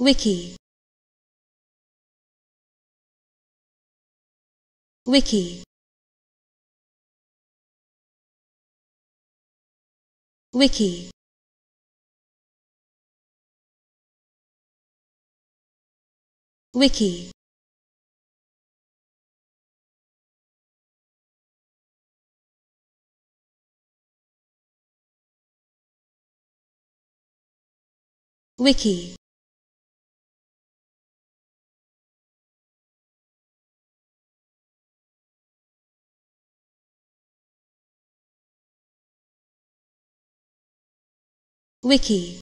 wiki wiki wiki wiki wiki Wiki